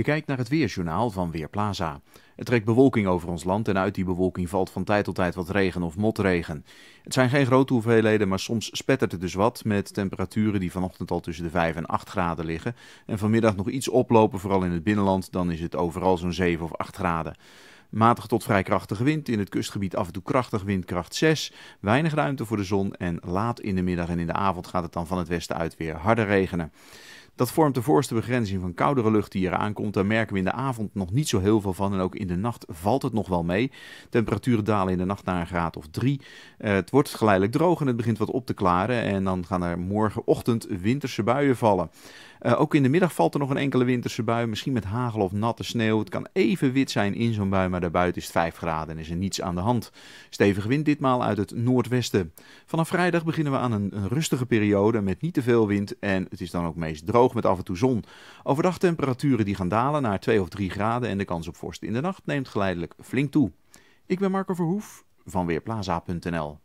Je kijkt naar het weerjournaal van Weerplaza. Er trekt bewolking over ons land en uit die bewolking valt van tijd tot tijd wat regen of motregen. Het zijn geen grote hoeveelheden, maar soms spettert het dus wat met temperaturen die vanochtend al tussen de 5 en 8 graden liggen. En vanmiddag nog iets oplopen, vooral in het binnenland, dan is het overal zo'n 7 of 8 graden. Matig tot vrij krachtige wind. In het kustgebied af en toe krachtig windkracht 6. Weinig ruimte voor de zon. En laat in de middag en in de avond gaat het dan van het westen uit weer harder regenen. Dat vormt de voorste begrenzing van koudere lucht die hier aankomt. Daar merken we in de avond nog niet zo heel veel van. En ook in de nacht valt het nog wel mee. Temperaturen dalen in de nacht naar een graad of drie. Eh, het wordt geleidelijk droog en het begint wat op te klaren. En dan gaan er morgenochtend winterse buien vallen. Eh, ook in de middag valt er nog een enkele winterse bui. Misschien met hagel of natte sneeuw. Het kan even wit zijn in zo'n bui, maar daarbuiten is het 5 graden en is er niets aan de hand. Stevig wind ditmaal uit het noordwesten. Vanaf vrijdag beginnen we aan een rustige periode met niet te veel wind. En het is dan ook meest droog met af en toe zon. Overdag temperaturen die gaan dalen naar 2 of 3 graden en de kans op vorst in de nacht neemt geleidelijk flink toe. Ik ben Marco Verhoef van Weerplaza.nl